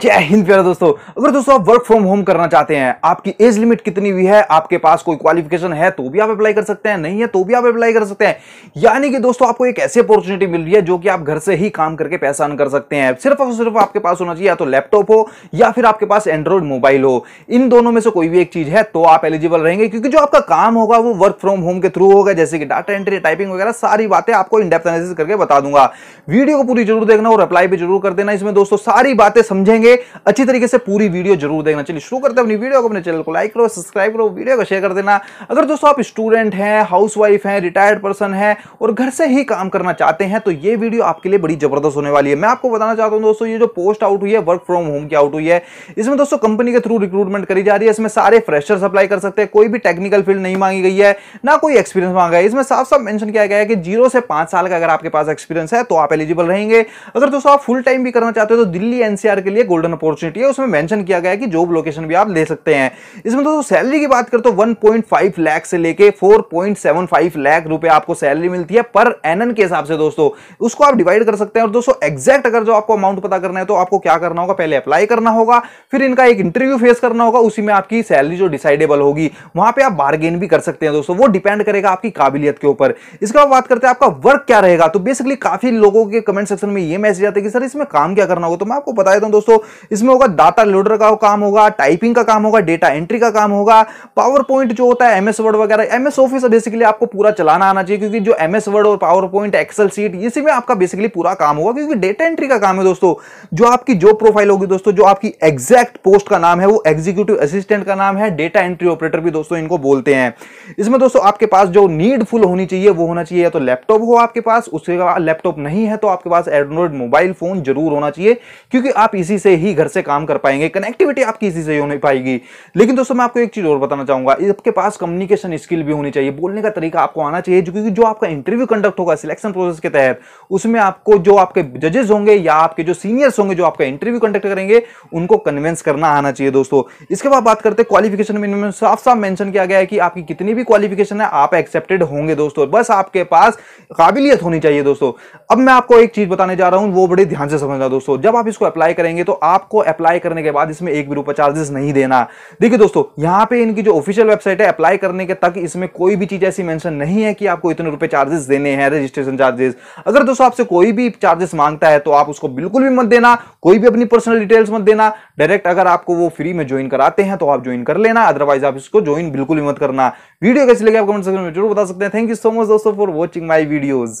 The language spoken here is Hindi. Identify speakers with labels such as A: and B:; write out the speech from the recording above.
A: जय हिंद प्यारे दोस्तों अगर दोस्तों आप वर्क फ्रॉम होम करना चाहते हैं आपकी एज लिमिट कितनी हुई है आपके पास कोई क्वालिफिकेशन है तो भी आप अप्लाई कर सकते हैं नहीं है तो भी आप अप्लाई कर सकते हैं यानी कि दोस्तों आपको एक ऐसी अपॉर्चुनिटी मिल रही है जो कि आप घर से ही काम करके पैसा अन कर सकते हैं सिर्फ और सिर्फ आपके पास होना चाहिए या तो लैपटॉप हो या फिर आपके पास एंड्रॉइड मोबाइल हो इन दोनों में से कोई भी एक चीज है तो आप एलिजिबल रहेंगे क्योंकि जो आपका काम होगा वो वर्क फ्रॉम होम के थ्रू होगा जैसे कि डाटा एंट्री टाइपिंग वगैरह सारी बातें आपको इंडेप्थ एनालिसिस करके बता दूंगा वीडियो को पूरी जरूर देखना और अप्लाई भी जरूर कर देना इसमें दोस्तों सारी बातें समझेंगे करेंगे अच्छी तरीके से पूरी वीडियो जरूर देखना चलिए शुरू करते हैं अपनी वीडियो को अपने चैनल को लाइक करो सब्सक्राइब करो वीडियो को शेयर कर देना अगर दोस्तों आप स्टूडेंट हैं हाउस वाइफ हैं रिटायर्ड पर्सन है और घर से ही काम करना चाहते हैं तो ये वीडियो आपके लिए बड़ी जबरदस्त होने वाली है मैं आपको बताना चाहता हूँ दोस्तों ये जो पोस्ट आउट हुई है वर्क फ्रॉम होम की आउट हुई है इसमें दोस्तों कंपनी के थ्रू रिक्रूटमेंट करी जा रही है इसमें सारे फ्रेशर अप्लाई कर सकते हैं कोई भी टेक्निकल फील्ड नहीं मांगी गई है ना कोई एक्सपीरियंस मांगा है इसमें साफ साफ मेंशन किया गया है कि जीरो से पांच साल का अगर आपके पास एक्सपीरियंस है तो आप एलिजिबल रहेंगे अगर दोस्तों आप फुल टाइम भी करना चाहते हो तो दिल्ली एनसीआर के लिए गोल्डन अपॉर्चुनिटी है उसमें मेंशन किया गया है कि जॉब लोकेशन भी आप ले सकते हैं इसमें दोस्तों सैलरी की बात करते तो 1.5 लाख से लेके 4.75 लाख रुपए आपको सैलरी मिलती है पर एनएन के हिसाब से दोस्तों उसको आप डिवाइड कर सकते हैं और दोस्तों एग्जैक्ट अगर जो आपको अमाउंट पता करना है तो आपको क्या करना होगा पहले अप्लाई करना होगा फिर इनका एक इंटरव्यू फेस करना होगा उसी में आपकी सैलरी जो डिसाइडेबल होगी वहां पर आप बार्गेन भी कर सकते हैं दोस्तों वो डिपेंड करेगा आपकी काबिलियत के ऊपर इसके बाद बात करते हैं आपका वर्क क्या रहेगा तो बेसिकली काफी लोगों के कमेंट सेक्शन में ये मैसेज आते हैं कि सर इसमें काम क्या करना होगा तो मैं आपको बता देता हूँ दोस्तों इसमें होगा डाटा लोडर का काम होगा टाइपिंग का काम होगा डेटा एंट्री का काम होगा पावर पॉइंट जो होता है एमएस वर्ड वगैरह एमएस ऑफिस बेसिकली आपको पूरा चलाना आना चाहिए क्योंकि जो एमएस वर्ड और पावर पॉइंट एक्सल सीट इसी में आपका बेसिकली पूरा काम होगा क्योंकि डेटा एंट्री का काम है दोस्तों जो आपकी जो प्रोफाइल होगी दोस्तों जो आपकी एग्जैक्ट पोस्ट का नाम है वो एग्जीक्यूटिव असिस्टेंट का नाम है डेटा एंट्री ऑपरेटर भी दोस्तों इनको बोलते हैं इसमें दोस्तों आपके पास जो नीडफुल होनी चाहिए वो होना चाहिए या तो लैपटॉप हो आपके पास उसके बाद लैपटॉप नहीं है तो आपके पास एंड्रॉइड मोबाइल फोन जरूर होना चाहिए क्योंकि आप इसी से से ही घर से काम कर पाएंगे कनेक्टिविटी आपकी इसी से हो नहीं पाएगी लेकिन दोस्तों मैं आपको एक चीज़ और बताना चाहूंगा आपके पास कम्युनिकेशन स्किल भी होनी चाहिए बोलने का तरीका आपको आना चाहिए क्योंकि जो आपका इंटरव्यू कंडक्ट होगा सिलेक्शन प्रोसेस के तहत उसमें आपको जो आपके जजेस होंगे या आपके जो सीनियर्स होंगे जो आपका इंटरव्यू कंडक्ट करेंगे उनको कन्विंस करना आना चाहिए दोस्तों इसके बाद बात करते क्वालिफिकेशन में साफ साफ मेंशन किया गया है कि आपकी कितनी भी क्वालिफिकेशन है आप एक्सेप्टेड होंगे दोस्तों बस आपके पास काबिलियत होनी चाहिए दोस्तों अब मैं आपको एक चीज बताने जा रहा हूं वो बड़े ध्यान से समझना दोस्तों जब आप इसको अप्लाई करेंगे तो आपको अप्लाई करने के बाद इसमें एक भी रुपए चार्जेस नहीं देना देखिए दोस्तों यहां पे इनकी जो ऑफिशियल वेबसाइट है अप्लाई करने के तक इसमें कोई भी चीज़ ऐसी मेंशन नहीं है कि आपको इतने रुपए चार्जेस देने हैं रजिस्ट्रेशन चार्जेस अगर दोस्तों आपसे कोई भी चार्जेस मांगता है तो आप उसको बिल्कुल भी मत देना कोई भी अपनी पर्सनल डिटेल्स मत देना डायरेक्ट अगर आपको वो फ्री में ज्वाइन कराते हैं तो आप ज्वाइन कर लेना अदरवाइज आप इसको ज्वाइन बिल्कुल भी मत करना वीडियो कैसे लगे आप कमेंट सेक्शन में जरूर बता सकते हैं थैंक यू सो मच दोस्तों फॉर वॉचिंग माई वीडियोज